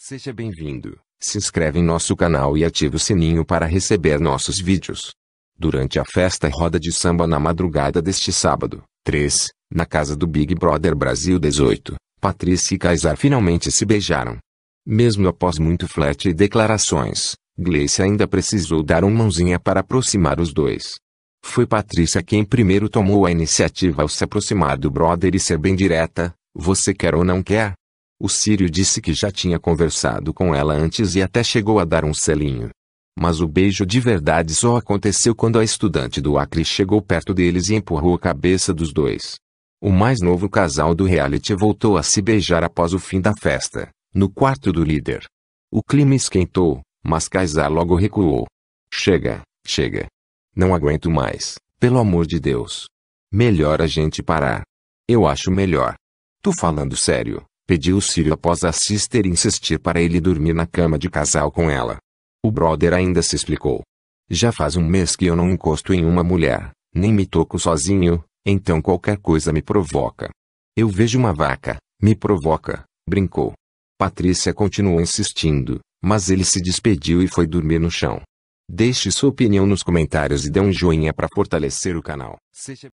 Seja bem-vindo, se inscreve em nosso canal e ative o sininho para receber nossos vídeos. Durante a festa Roda de Samba na madrugada deste sábado, 3, na casa do Big Brother Brasil 18, Patrícia e Kaysar finalmente se beijaram. Mesmo após muito flerte e declarações, Gleice ainda precisou dar uma mãozinha para aproximar os dois. Foi Patrícia quem primeiro tomou a iniciativa ao se aproximar do brother e ser bem direta, você quer ou não quer? O sírio disse que já tinha conversado com ela antes e até chegou a dar um selinho. Mas o beijo de verdade só aconteceu quando a estudante do Acre chegou perto deles e empurrou a cabeça dos dois. O mais novo casal do reality voltou a se beijar após o fim da festa, no quarto do líder. O clima esquentou, mas Kaysar logo recuou. Chega, chega. Não aguento mais, pelo amor de Deus. Melhor a gente parar. Eu acho melhor. Tô falando sério, pediu Sírio após a sister insistir para ele dormir na cama de casal com ela. O brother ainda se explicou. Já faz um mês que eu não encosto em uma mulher, nem me toco sozinho, então qualquer coisa me provoca. Eu vejo uma vaca, me provoca, brincou. Patrícia continuou insistindo, mas ele se despediu e foi dormir no chão. Deixe sua opinião nos comentários e dê um joinha para fortalecer o canal. Seja